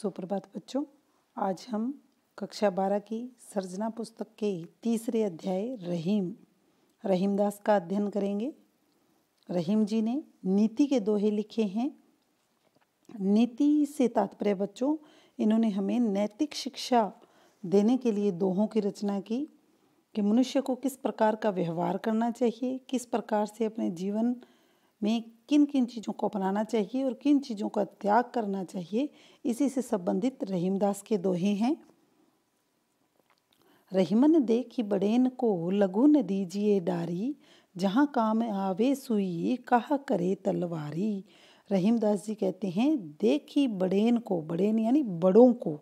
सुप्रभात बच्चों आज हम कक्षा बारह की सर्जना पुस्तक के तीसरे अध्याय रहीम रहीमदास का अध्ययन करेंगे रहीम जी ने नीति के दोहे लिखे हैं नीति से तात्पर्य बच्चों इन्होंने हमें नैतिक शिक्षा देने के लिए दोहों की रचना की कि मनुष्य को किस प्रकार का व्यवहार करना चाहिए किस प्रकार से अपने जीवन में किन किन चीज़ों को अपनाना चाहिए और किन चीज़ों का त्याग करना चाहिए इसी से संबंधित रहीमदास के दोहे हैं रहीमन दे बड़ेन को लघु न दीजिए डारी जहाँ काम आवे सुई कहा करे तलवारी रहीमदास जी कहते हैं देखी बड़ेन को बड़ेन यानी बड़ों को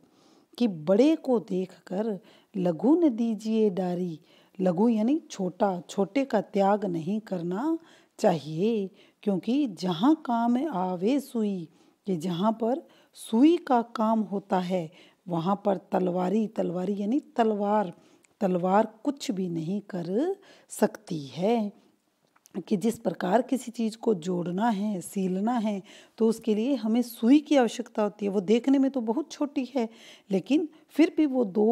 कि बड़े को देखकर लघु न दीजिए डारी लघु यानी छोटा छोटे का त्याग नहीं करना चाहिए क्योंकि जहाँ काम आवे सुई कि जहाँ पर सुई का काम होता है वहाँ पर तलवारी तलवारी यानी तलवार तलवार कुछ भी नहीं कर सकती है कि जिस प्रकार किसी चीज़ को जोड़ना है सीलना है तो उसके लिए हमें सुई की आवश्यकता होती है वो देखने में तो बहुत छोटी है लेकिन फिर भी वो दो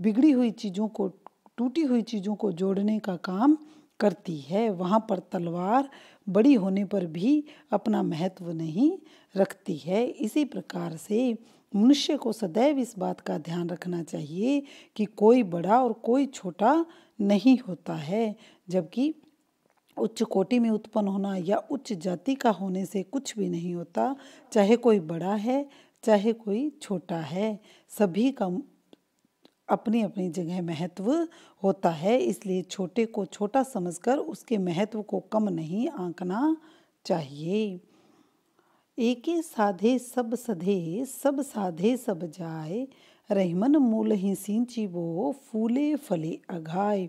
बिगड़ी हुई चीज़ों को टूटी हुई चीज़ों को जोड़ने का काम करती है वहाँ पर तलवार बड़ी होने पर भी अपना महत्व नहीं रखती है इसी प्रकार से मनुष्य को सदैव इस बात का ध्यान रखना चाहिए कि कोई बड़ा और कोई छोटा नहीं होता है जबकि उच्च कोटि में उत्पन्न होना या उच्च जाति का होने से कुछ भी नहीं होता चाहे कोई बड़ा है चाहे कोई छोटा है सभी का अपनी अपनी जगह महत्व होता है इसलिए छोटे को छोटा समझकर उसके महत्व को कम नहीं आंकना चाहिए एक साधे सब सधे सब साधे सब जाए रहमन मूल ही सिंची वो फूले फले अघाए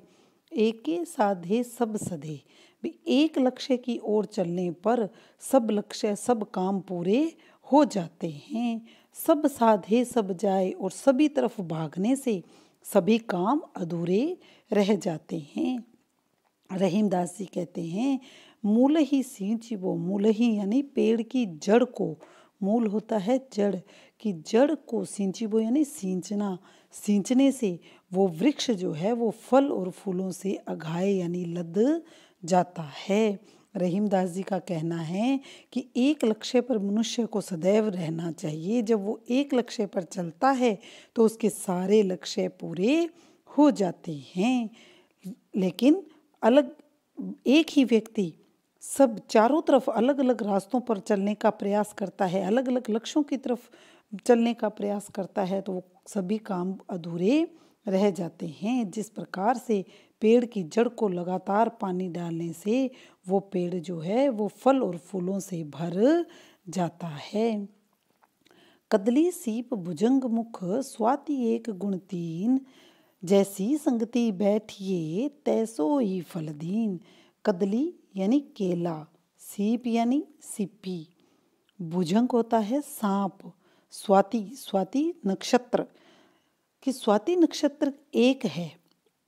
एक साधे सब सधे भी एक लक्ष्य की ओर चलने पर सब लक्ष्य सब काम पूरे हो जाते हैं सब साधे सब जाए और सभी तरफ भागने से सभी काम अधूरे रह जाते हैं रहीमदास जी कहते हैं मूल ही सींची वो मूल ही यानी पेड़ की जड़ को मूल होता है जड़ कि जड़ को सींची वो यानी सींचना सींचने से वो वृक्ष जो है वो फल और फूलों से अघाए यानी लद जाता है रहीमदास जी का कहना है कि एक लक्ष्य पर मनुष्य को सदैव रहना चाहिए जब वो एक लक्ष्य पर चलता है तो उसके सारे लक्ष्य पूरे हो जाते हैं लेकिन अलग एक ही व्यक्ति सब चारों तरफ अलग अलग रास्तों पर चलने का प्रयास करता है अलग अलग लक्ष्यों की तरफ चलने का प्रयास करता है तो वो सभी काम अधूरे रह जाते हैं जिस प्रकार से पेड़ की जड़ को लगातार पानी डालने से वो पेड़ जो है वो फल और फूलों से भर जाता है कदली सीप भुजंग मुख स्वाति एक गुण तीन जैसी संगति बैठिए तैसो ही फल दीन कदली यानी केला सीप यानी सिपी भुजंग होता है सांप स्वाति स्वाति नक्षत्र कि स्वाति नक्षत्र एक है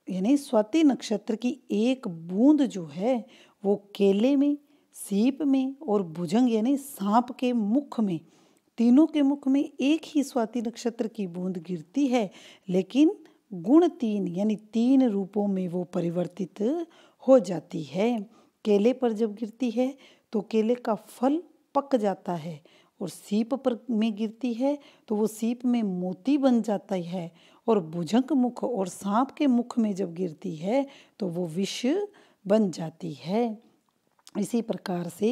यानी स्वाति नक्षत्र की एक बूंद जो है वो केले में सीप में और भुजंग यानी सांप के मुख में तीनों के मुख में एक ही स्वाति नक्षत्र की बूंद गिरती है लेकिन गुण तीन यानी तीन रूपों में वो परिवर्तित हो जाती है केले पर जब गिरती है तो केले का फल पक जाता है और सीप पर में गिरती है तो वो सीप में मोती बन जाता है और भुजंग मुख और सांप के मुख में जब गिरती है तो वो विष बन जाती है इसी प्रकार से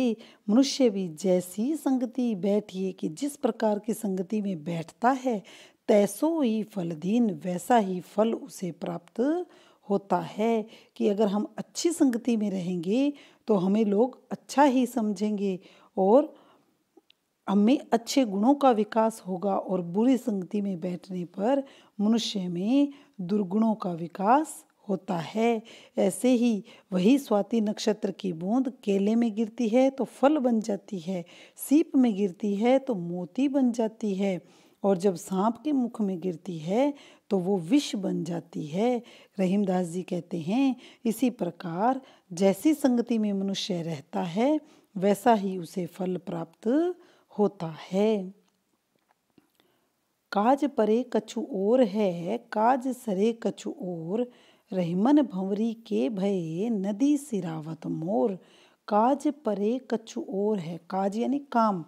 मनुष्य भी जैसी संगति बैठिए कि जिस प्रकार की संगति में बैठता है तैसो ही फलधीन वैसा ही फल उसे प्राप्त होता है कि अगर हम अच्छी संगति में रहेंगे तो हमें लोग अच्छा ही समझेंगे और हमें अच्छे गुणों का विकास होगा और बुरी संगति में बैठने पर मनुष्य में दुर्गुणों का विकास होता है ऐसे ही वही स्वाति नक्षत्र की बूंद केले में गिरती है तो फल बन जाती है सीप में गिरती है तो मोती बन जाती है और जब सांप के मुख में गिरती है तो वो विष बन जाती है रहीमदास जी कहते हैं इसी प्रकार जैसी संगति में मनुष्य रहता है वैसा ही उसे फल प्राप्त होता है काज परे कछु और है काज सरे कछु और रहिमन भंवरी के भय नदी सिरावत मोर काज परे कछु और है काज यानी काम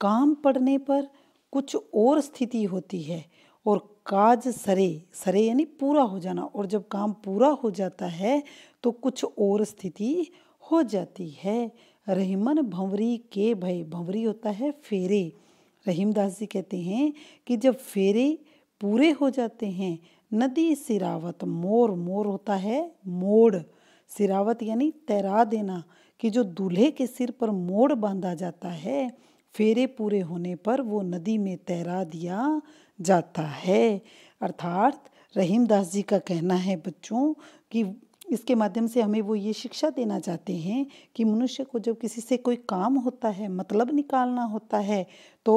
काम पड़ने पर कुछ और स्थिति होती है और काज सरे सरे यानी पूरा हो जाना और जब काम पूरा हो जाता है तो कुछ और स्थिति हो जाती है रहीमन भंवरी के भय भंवरी होता है फेरे रहीम दास जी कहते हैं कि जब फेरे पूरे हो जाते हैं नदी सिरावत मोर मोर होता है मोड़ सिरावत यानी तैरा देना कि जो दूल्हे के सिर पर मोड़ बांधा जाता है फेरे पूरे होने पर वो नदी में तैरा दिया जाता है अर्थात रहीम दास जी का कहना है बच्चों कि इसके माध्यम से हमें वो ये शिक्षा देना चाहते हैं कि मनुष्य को जब किसी से कोई काम होता है मतलब निकालना होता है तो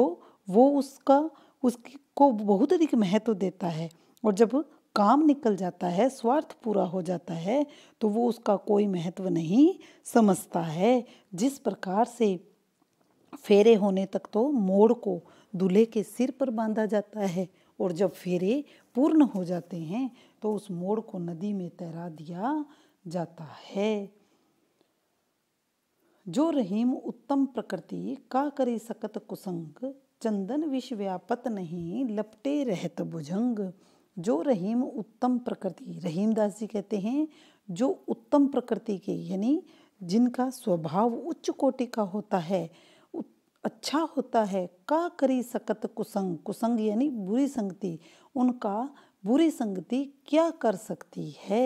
वो उसका उसको बहुत अधिक महत्व देता है और जब काम निकल जाता है स्वार्थ पूरा हो जाता है तो वो उसका कोई महत्व नहीं समझता है जिस प्रकार से फेरे होने तक तो मोड़ को दूल्हे के सिर पर बांधा जाता है और जब फेरे पूर्ण हो जाते हैं तो उस मोड़ को नदी में तैरा दिया जाता है जो रहीम उत्तम प्रकृति का करी सकत कुसंग चंदन विश्व व्यापत नहीं लपटे रहत भुजंग जो रहीम उत्तम प्रकृति रहीम दास जी कहते हैं जो उत्तम प्रकृति के यानी जिनका स्वभाव उच्च कोटि का होता है अच्छा होता है का करी सकत कुसंग कुसंग यानी बुरी संगति उनका बुरी संगति क्या कर सकती है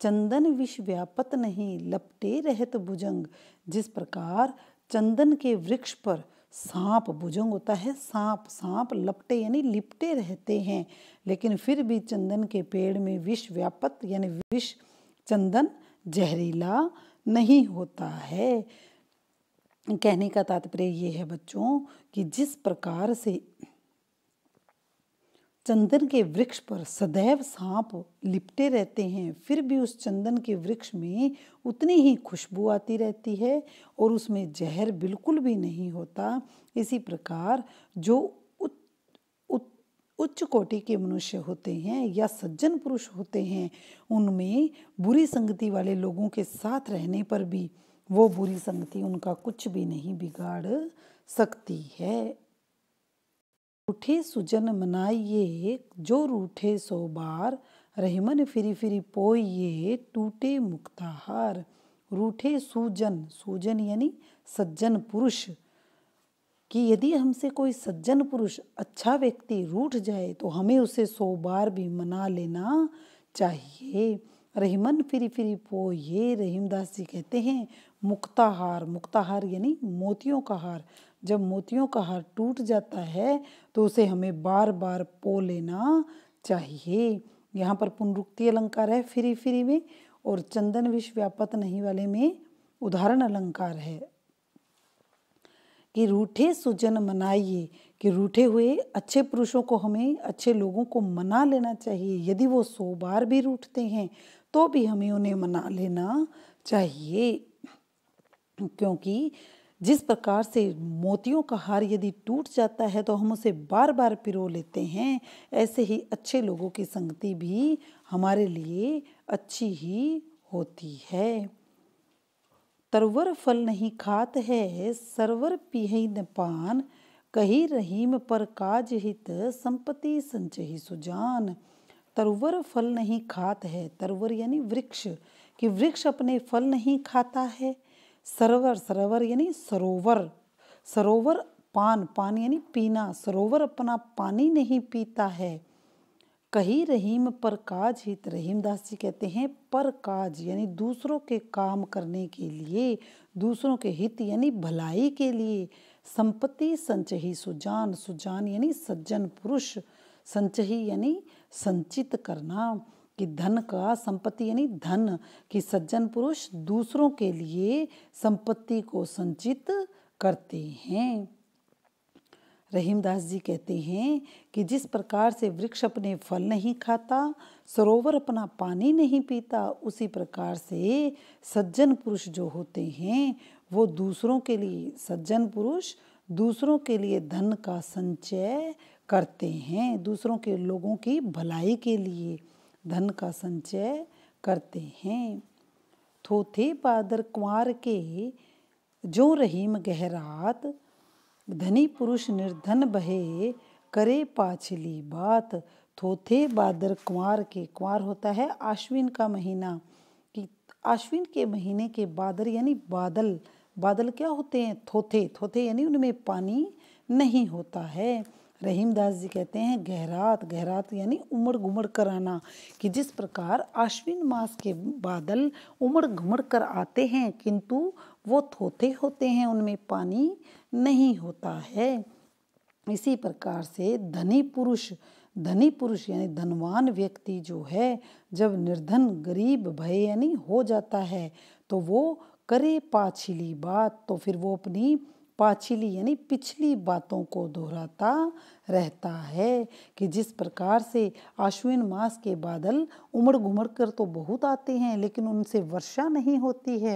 चंदन विष व्यापत नहीं लपटे रहत भुजंग जिस प्रकार चंदन के वृक्ष पर सांप भुजंग होता है सांप सांप लपटे यानी लिपटे रहते हैं लेकिन फिर भी चंदन के पेड़ में विष व्यापत यानी विष चंदन जहरीला नहीं होता है कहने का तात्पर्य ये है बच्चों कि जिस प्रकार से चंदन के वृक्ष पर सदैव सांप लिपटे रहते हैं फिर भी उस चंदन के वृक्ष में उतनी ही खुशबू आती रहती है और उसमें जहर बिल्कुल भी नहीं होता इसी प्रकार जो उच्च कोटि के मनुष्य होते हैं या सज्जन पुरुष होते हैं उनमें बुरी संगति वाले लोगों के साथ रहने पर भी वो बुरी संगति उनका कुछ भी नहीं बिगाड़ सकती है रूठे सुजन मनाइए जो रूठे सो बार रहमन फिरी फिरी पोइए टूटे मुक्ताहार रूठे सूजन सूजन यानी सज्जन पुरुष कि यदि हमसे कोई सज्जन पुरुष अच्छा व्यक्ति रूठ जाए तो हमें उसे सो बार भी मना लेना चाहिए रहीमन फिरी फिरी पो ये रहीमदास जी कहते हैं मुक्ताहार मुक्ताहार यानी मोतियों का हार जब मोतियों का हार टूट जाता है तो उसे हमें बार बार पो लेना चाहिए यहाँ पर पुनरुक्ति अलंकार है फ्री फ्री में और चंदन विष व्यापत नहीं वाले में उदाहरण अलंकार है कि रूठे सुजन मनाइए कि रूठे हुए अच्छे पुरुषों को हमें अच्छे लोगों को मना लेना चाहिए यदि वो सो बार भी रूठते हैं तो भी हमें उन्हें मना लेना चाहिए क्योंकि जिस प्रकार से मोतियों का हार यदि टूट जाता है तो हम उसे बार बार पिरो लेते हैं ऐसे ही अच्छे लोगों की संगति भी हमारे लिए अच्छी ही होती है तरवर फल नहीं खात है सरवर पिहई न पान कही रहीम पर काज हित संपत्ति संचही सुजान तरवर फल नहीं खात है तरवर यानी वृक्ष कि वृक्ष अपने फल नहीं खाता है सरोवर सरोवर यानी सरोवर सरोवर पान पान यानी पीना सरोवर अपना पानी नहीं पीता है कही रहीम पर काज हित रहीम दास जी कहते हैं पर काज यानी दूसरों के काम करने के लिए दूसरों के हित यानी भलाई के लिए संपत्ति संचही सुजान सुजान यानी सज्जन पुरुष संचही यानी संचित करना कि धन का संपत्ति यानी धन कि सज्जन पुरुष दूसरों के लिए संपत्ति को संचित करते हैं रहीमदास जी कहते हैं कि जिस प्रकार से वृक्ष अपने फल नहीं खाता सरोवर अपना पानी नहीं पीता उसी प्रकार से सज्जन पुरुष जो होते हैं वो दूसरों के लिए सज्जन पुरुष दूसरों के लिए धन का संचय करते हैं दूसरों के लोगों की भलाई के लिए धन का संचय करते हैं थोथे बादर कुंवर के जो रहीम गहरात धनी पुरुष निर्धन बहे करे पाछली बात थोथे बादर कुंवर के कुंवर होता है आश्विन का महीना कि आश्विन के महीने के बादर यानी बादल बादल क्या होते हैं थोथे थोथे यानी उनमें पानी नहीं होता है रहीम दास जी कहते हैं गहरात गहरात यानी उमड़ घुमड़ कर आना कि जिस प्रकार आश्विन मास के बादल उमड़ घुमड़ कर आते हैं किंतु वो थोथे होते हैं उनमें पानी नहीं होता है इसी प्रकार से धनी पुरुष धनी पुरुष यानी धनवान व्यक्ति जो है जब निर्धन गरीब भय यानी हो जाता है तो वो करे पाछिली बात तो फिर वो अपनी पाछली यानी पिछली बातों को दोहराता रहता है कि जिस प्रकार से आश्विन मास के बादल उमड़ घुमड़ कर तो बहुत आते हैं लेकिन उनसे वर्षा नहीं होती है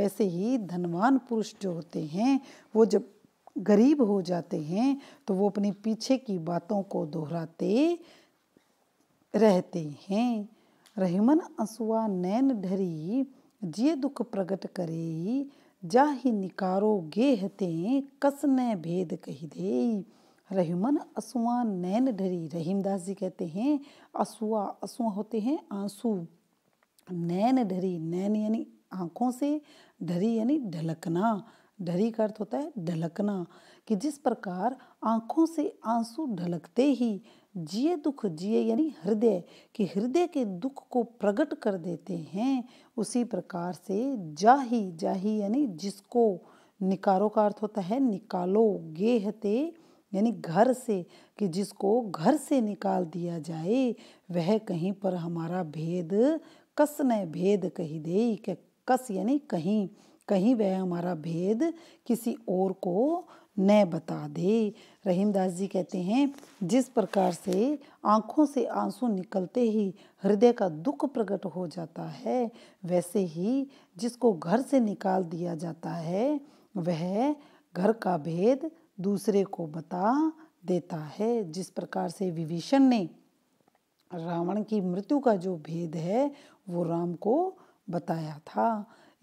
वैसे ही धनवान पुरुष जो होते हैं वो जब गरीब हो जाते हैं तो वो अपने पीछे की बातों को दोहराते रहते हैं रहीमन असुआ नैन ढरी जिये दुख प्रकट करे जाहि निकारो गे हते कस न भेद कही दे रहीमन असुआ नैन ढरी रहीमदास जी कहते हैं असुआ असुआ होते हैं आंसू नैन ढरी नैन यानी आंखों से ढरी यानी ढलकना ढरी का अर्थ होता है ढलकना कि जिस प्रकार आंखों से आंसू ढलकते ही जिए दुख जिए यानी हृदय कि हृदय के दुख को प्रकट कर देते हैं उसी प्रकार से जाही जाही यानी जिसको निकारो का अर्थ होता है निकालो गेहते यानी घर से कि जिसको घर से निकाल दिया जाए वह कहीं पर हमारा भेद कस न भेद कही दे कस यानी कहीं कहीं वह हमारा भेद किसी और को न बता दे रहीमदास जी कहते हैं जिस प्रकार से आँखों से आंसू निकलते ही हृदय का दुख प्रकट हो जाता है वैसे ही जिसको घर से निकाल दिया जाता है वह घर का भेद दूसरे को बता देता है जिस प्रकार से विभीषण ने रावण की मृत्यु का जो भेद है वो राम को बताया था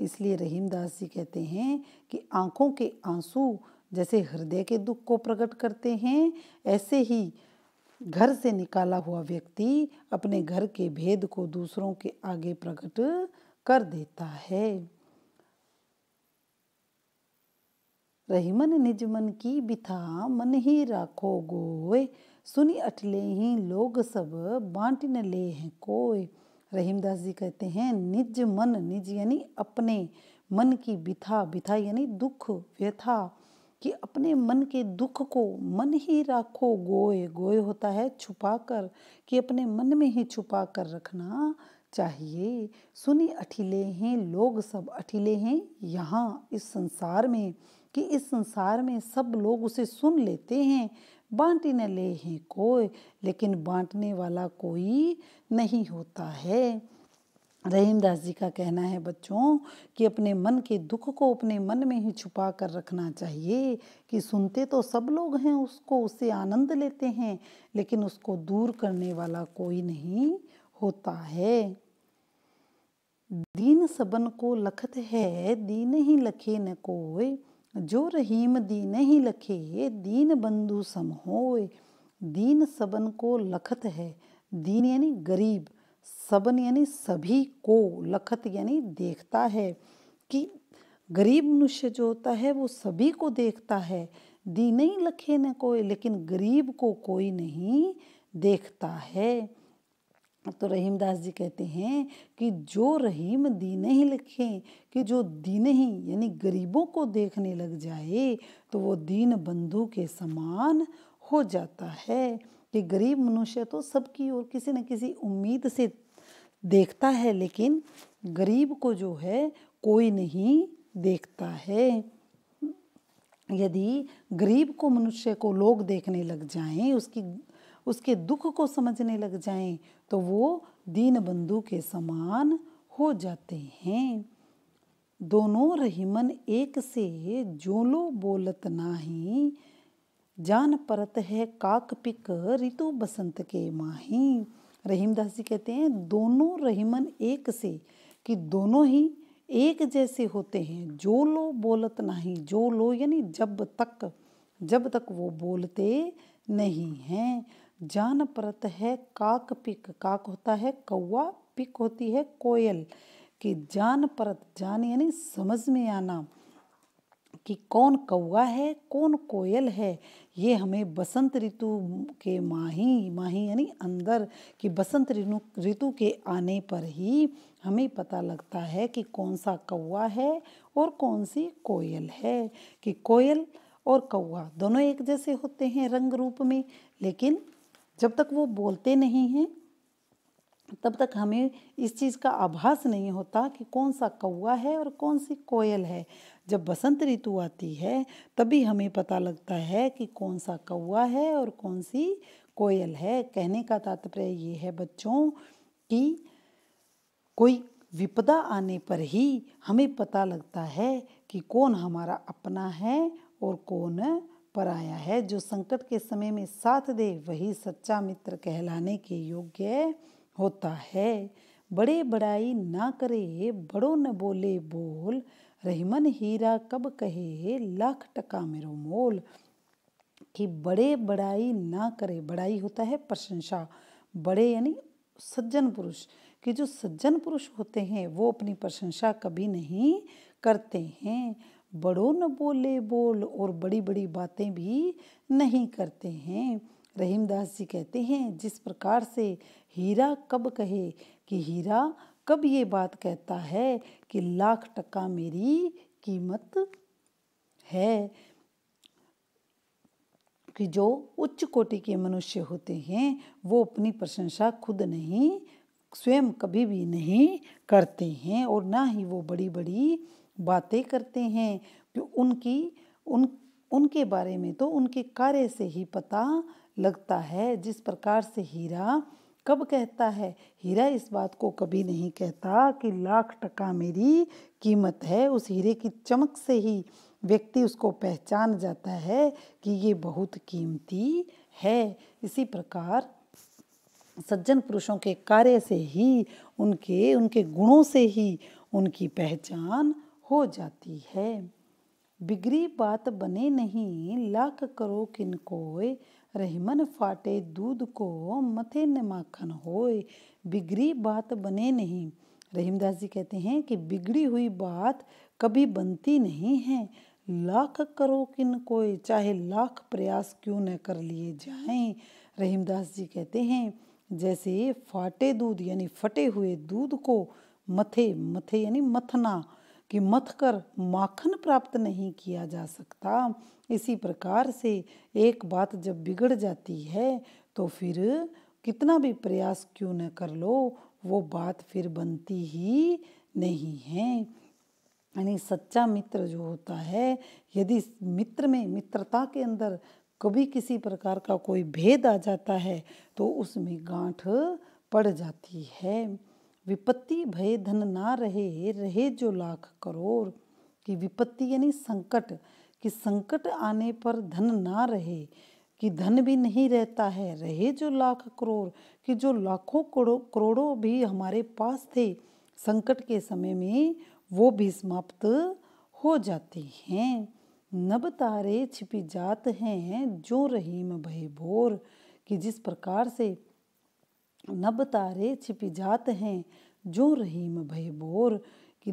इसलिए रहीमदास जी कहते हैं कि आँखों के आंसू जैसे हृदय के दुख को प्रकट करते हैं ऐसे ही घर से निकाला हुआ व्यक्ति अपने घर के भेद को दूसरों के आगे प्रकट कर देता है रहीमन निज मन की बिथा मन ही राखो गोय सुनी अटले ही लोग सब बांट न ले हैं कोय रहीमदास जी कहते हैं निज मन निज यानी अपने मन की बिथा बिथा यानी दुख व्यथा कि अपने मन के दुख को मन ही राखो गोए गोए होता है छुपा कर कि अपने मन में ही छुपा कर रखना चाहिए सुनी अठिले हैं लोग सब अठिले हैं यहाँ इस संसार में कि इस संसार में सब लोग उसे सुन लेते हैं बांटी न ले हैं कोई लेकिन बांटने वाला कोई नहीं होता है रहीमदास जी का कहना है बच्चों कि अपने मन के दुख को अपने मन में ही छुपा कर रखना चाहिए कि सुनते तो सब लोग हैं उसको उससे आनंद लेते हैं लेकिन उसको दूर करने वाला कोई नहीं होता है दीन सबन को लखत है दीन ही लखे न कोय जो रहीम दीन ही लखे दीन बंधु सम होय दीन सबन को लखत है दीन यानी गरीब सबन यानी सभी को लखत यानी देखता है कि गरीब मनुष्य जो होता है वो सभी को देखता है दी नहीं लखे न कोई लेकिन गरीब को कोई नहीं देखता है तो रहीमदास जी कहते हैं कि जो रहीम दीने ही लिखे कि जो दीने ही यानी गरीबों को देखने लग जाए तो वो दीन बंधु के समान हो जाता है ये गरीब मनुष्य तो सबकी ओर किसी न किसी उम्मीद से देखता है लेकिन गरीब को जो है कोई नहीं देखता है यदि गरीब को मनुष्य को लोग देखने लग जाएं उसकी उसके दुख को समझने लग जाएं तो वो दीन बंधु के समान हो जाते हैं दोनों रहीमन एक से जोलो बोलत नाही जान परत है काक पिक ऋतु बसंत के माही रहीमदास जी कहते हैं दोनों रहीमन एक से कि दोनों ही एक जैसे होते हैं जो लो बोलत नहीं जो लो यानी जब तक जब तक वो बोलते नहीं हैं जान परत है काक पिक काक होता है कौआ पिक होती है कोयल कि जान परत जान यानी समझ में आना कि कौन कौआ है कौन कोयल है ये हमें बसंत ऋतु के माही माही यानी अंदर कि बसंत ऋतु ऋतु के आने पर ही हमें पता लगता है कि कौन सा कौआ है और कौन सी कोयल है कि कोयल और कौआ दोनों एक जैसे होते हैं रंग रूप में लेकिन जब तक वो बोलते नहीं हैं तब तक हमें इस चीज़ का आभास नहीं होता कि कौन सा कौआ है और कौन सी कोयल है जब बसंत ऋतु आती है तभी हमें पता लगता है कि कौन सा कौआ है और कौन सी कोयल है कहने का तात्पर्य ये है बच्चों कि कोई विपदा आने पर ही हमें पता लगता है कि कौन हमारा अपना है और कौन पराया है जो संकट के समय में साथ दे वही सच्चा मित्र कहलाने के योग्य होता है बड़े बड़ाई ना करे बड़ो न बोले बोल रहीमन हीरा कब कहे लाख टका मेरो मोल कि बड़े बड़ाई ना करे बड़ाई होता है प्रशंसा बड़े यानी सज्जन पुरुष कि जो सज्जन पुरुष होते हैं वो अपनी प्रशंसा कभी नहीं करते हैं बड़ो न बोले बोल और बड़ी बड़ी बातें भी नहीं करते हैं रहीमदास जी कहते हैं जिस प्रकार से हीरा कब कहे कि हीरा कब ये बात कहता है कि लाख टका मेरी कीमत है कि जो उच्च कोटि के मनुष्य होते हैं वो अपनी प्रशंसा खुद नहीं स्वयं कभी भी नहीं करते हैं और ना ही वो बड़ी बड़ी बातें करते हैं कि उनकी उन उनके बारे में तो उनके कार्य से ही पता लगता है जिस प्रकार से हीरा कब कहता है हीरा इस बात को कभी नहीं कहता कि लाख टका मेरी कीमत है उस हीरे की चमक से ही व्यक्ति उसको पहचान जाता है कि ये बहुत कीमती है इसी प्रकार सज्जन पुरुषों के कार्य से ही उनके उनके गुणों से ही उनकी पहचान हो जाती है बिगड़ी बात बने नहीं लाख करो किन कोय रहमन फाटे दूध को मथे न माखन होए बिगड़ी बात बने नहीं रहीमदास जी कहते हैं कि बिगड़ी हुई बात कभी बनती नहीं है लाख करो किन कोई चाहे लाख प्रयास क्यों न कर लिए जाएं रहीमदास जी कहते हैं जैसे फाटे दूध यानी फटे हुए दूध को मथे मथे यानी मथना कि मत कर माखन प्राप्त नहीं किया जा सकता इसी प्रकार से एक बात जब बिगड़ जाती है तो फिर कितना भी प्रयास क्यों न कर लो वो बात फिर बनती ही नहीं है यानी सच्चा मित्र जो होता है यदि मित्र में मित्रता के अंदर कभी किसी प्रकार का कोई भेद आ जाता है तो उसमें गांठ पड़ जाती है विपत्ति भय धन ना रहे रहे जो लाख करोड़ कि विपत्ति यानी संकट कि संकट आने पर धन ना रहे कि धन भी नहीं रहता है रहे जो लाख करोड़ कि जो लाखों करोड़ों करोड़ों भी हमारे पास थे संकट के समय में वो भी समाप्त हो जाते हैं नब तारे छिपी जात हैं जो रहीम भय भोर कि जिस प्रकार से नब तारे छिपी जाते हैं जो रहीम भय बोर कि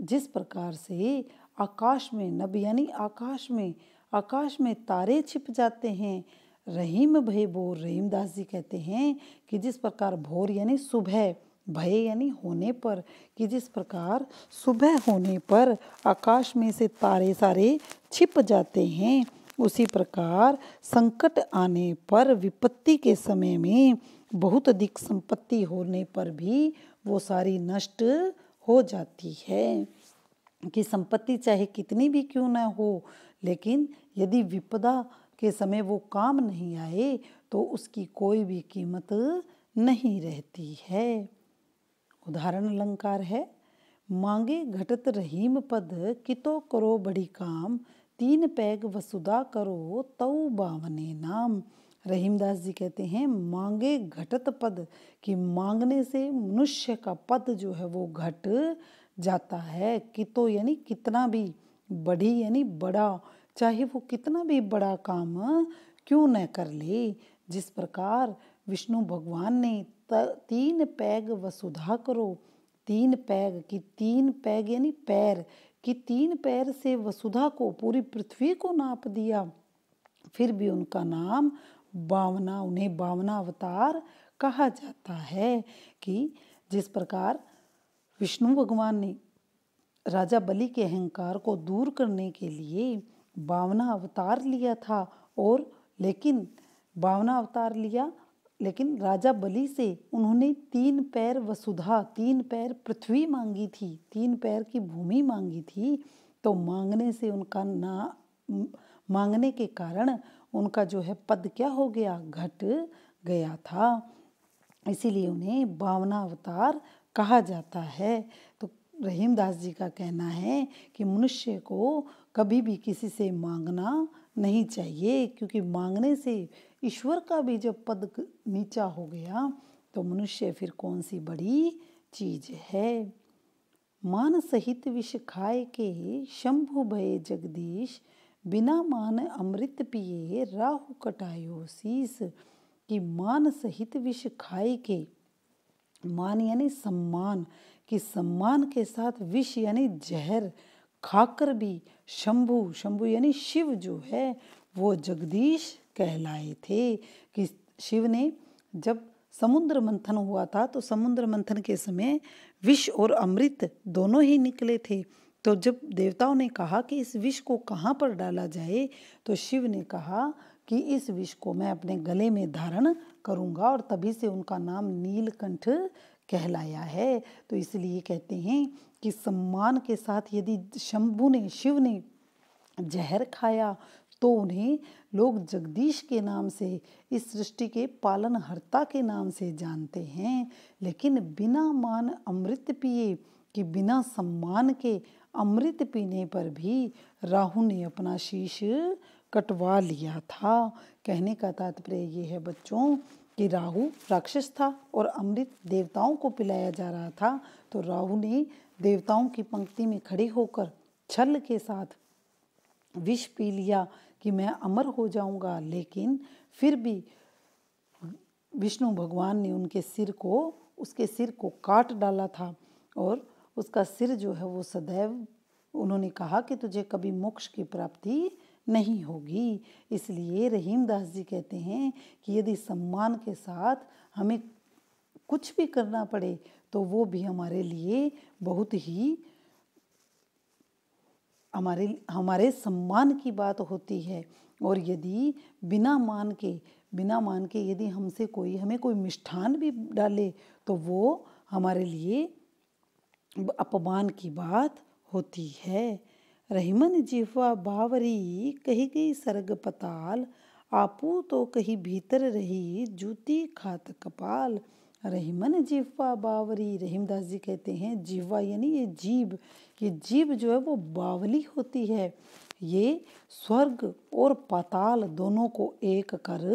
जिस प्रकार से आकाश में नब यानी आकाश में आकाश में तारे छिप जाते हैं रहीम भय बोर रहीमदास जी कहते हैं कि जिस प्रकार भोर यानी सुबह भय यानी होने पर कि जिस प्रकार सुबह होने पर आकाश में से तारे सारे छिप जाते हैं उसी प्रकार संकट आने पर विपत्ति के समय में बहुत अधिक संपत्ति होने पर भी वो सारी नष्ट हो जाती है कि संपत्ति चाहे कितनी भी क्यों ना हो लेकिन यदि विपदा के समय वो काम नहीं आए तो उसकी कोई भी कीमत नहीं रहती है उदाहरण अलंकार है मांगे घटत रहीम पद कितो करो बड़ी काम तीन पैग वसुदा करो तऊ बावने नाम रहीमदास जी कहते हैं मांगे घटत पद कि मांगने से मनुष्य का पद जो है वो घट जाता है कि तो यानी कितना भी बड़ी यानी बड़ा चाहे वो कितना भी बड़ा काम क्यों न कर ले जिस प्रकार विष्णु भगवान ने तीन पैग वसुधा करो तीन पैग की तीन पैग यानी पैर कि तीन पैर से वसुधा को पूरी पृथ्वी को नाप दिया फिर भी उनका नाम बावना उन्हें बावना अवतार कहा जाता है कि जिस प्रकार विष्णु भगवान ने राजा बलि के अहंकार को दूर करने के लिए बावना अवतार लिया था और लेकिन बावना अवतार लिया लेकिन राजा बलि से उन्होंने तीन पैर वसुधा तीन पैर पृथ्वी मांगी थी तीन पैर की भूमि मांगी थी तो मांगने से उनका ना मांगने के कारण उनका जो है पद क्या हो गया घट गया था इसीलिए उन्हें भावना अवतार कहा जाता है तो रहीमदास जी का कहना है कि मनुष्य को कभी भी किसी से मांगना नहीं चाहिए क्योंकि मांगने से ईश्वर का भी जब पद नीचा हो गया तो मनुष्य फिर कौन सी बड़ी चीज है मान सहित विष खाए के शंभु भय जगदीश बिना मान अमृत पिए राहु कटायो शीस कि मान सहित विष खाए के मान यानी सम्मान कि सम्मान के साथ विष यानी जहर खाकर भी शंभु शंभु यानी शिव जो है वो जगदीश कहलाए थे कि शिव ने जब समुद्र मंथन हुआ था तो समुद्र मंथन के समय विष और अमृत दोनों ही निकले थे तो जब देवताओं ने कहा कि इस विष को कहाँ पर डाला जाए तो शिव ने कहा कि इस विष को मैं अपने गले में धारण करूँगा और तभी से उनका नाम नीलकंठ कहलाया है तो इसलिए कहते हैं कि सम्मान के साथ यदि शंभु ने शिव ने जहर खाया तो उन्हें लोग जगदीश के नाम से इस सृष्टि के पालनहर्ता के नाम से जानते हैं लेकिन बिना मान अमृत पिए कि बिना सम्मान के अमृत पीने पर भी राहु ने अपना शीश कटवा लिया था कहने का तात्पर्य ये है बच्चों कि राहु राक्षस था और अमृत देवताओं को पिलाया जा रहा था तो राहु ने देवताओं की पंक्ति में खड़े होकर छल के साथ विष पी लिया कि मैं अमर हो जाऊंगा लेकिन फिर भी विष्णु भगवान ने उनके सिर को उसके सिर को काट डाला था और उसका सिर जो है वो सदैव उन्होंने कहा कि तुझे कभी मोक्ष की प्राप्ति नहीं होगी इसलिए रहीम दास जी कहते हैं कि यदि सम्मान के साथ हमें कुछ भी करना पड़े तो वो भी हमारे लिए बहुत ही हमारे हमारे सम्मान की बात होती है और यदि बिना मान के बिना मान के यदि हमसे कोई हमें कोई मिष्ठान भी डाले तो वो हमारे लिए अपमान की बात होती है रहीमन जीवा बावरी कही गई सरग पताल आपू तो कहीं भीतर रही जूती खात कपाल रहीमन जीवा बावरी रहीमदास जी कहते हैं जीवा यानी ये जीव ये जीव जो है वो बावली होती है ये स्वर्ग और पाताल दोनों को एक कर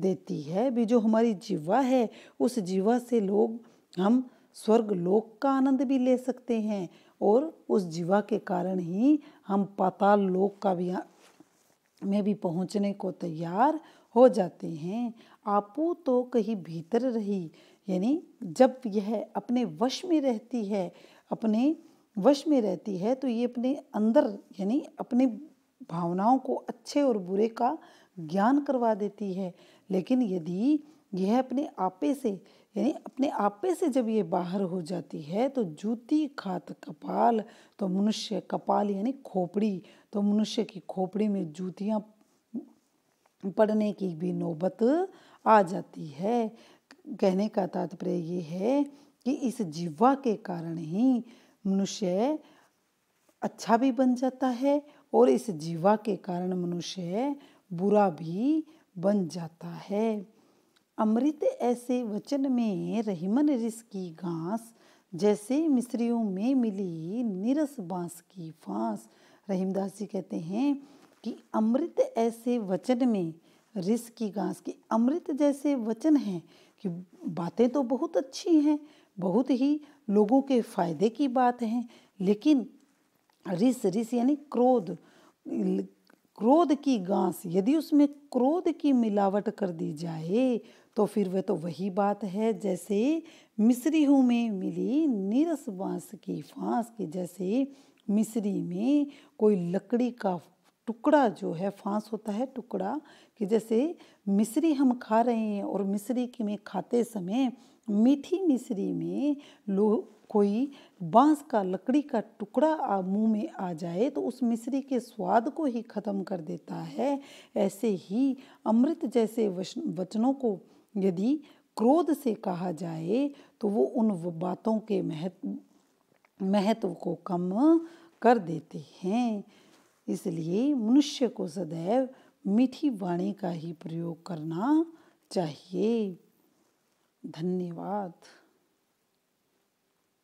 देती है भी जो हमारी जीवा है उस जीवा से लोग हम स्वर्ग लोक का आनंद भी ले सकते हैं और उस जीवा के कारण ही हम पाताल लोक का भी में भी पहुंचने को तैयार हो जाते हैं आपू तो कहीं भीतर रही यानी जब यह अपने वश में रहती है अपने वश में रहती है तो ये अपने अंदर यानी अपने भावनाओं को अच्छे और बुरे का ज्ञान करवा देती है लेकिन यदि यह अपने आपे से यानी अपने आपे से जब ये बाहर हो जाती है तो जूती खात कपाल तो मनुष्य कपाल यानी खोपड़ी तो मनुष्य की खोपड़ी में जूतियाँ पड़ने की भी नौबत आ जाती है कहने का तात्पर्य ये है कि इस जीवा के कारण ही मनुष्य अच्छा भी बन जाता है और इस जीवा के कारण मनुष्य बुरा भी बन जाता है अमृत ऐसे वचन में रहीमन रिस की घास जैसे मिस्रियों में मिली निरस बांस की फांस रहीमदास जी कहते हैं कि अमृत ऐसे वचन में रिस की घास की अमृत जैसे वचन हैं कि बातें तो बहुत अच्छी हैं बहुत ही लोगों के फायदे की बात है लेकिन रिस रिस यानी क्रोध क्रोध की घास यदि उसमें क्रोध की मिलावट कर दी जाए तो फिर वह तो वही बात है जैसे मिस्री हूँ में मिली नीरस बांस की फांस की जैसे मिस्री में कोई लकड़ी का टुकड़ा जो है फांस होता है टुकड़ा कि जैसे मिस्री हम खा रहे हैं और मिस्री के में खाते समय मीठी मिस्री में लो कोई बांस का लकड़ी का टुकड़ा मुंह में आ जाए तो उस मिश्री के स्वाद को ही ख़त्म कर देता है ऐसे ही अमृत जैसे वचनों को यदि क्रोध से कहा जाए तो वो उन बातों के महत्व महत्व को कम कर देते हैं इसलिए मनुष्य को सदैव मीठी वाणी का ही प्रयोग करना चाहिए धन्यवाद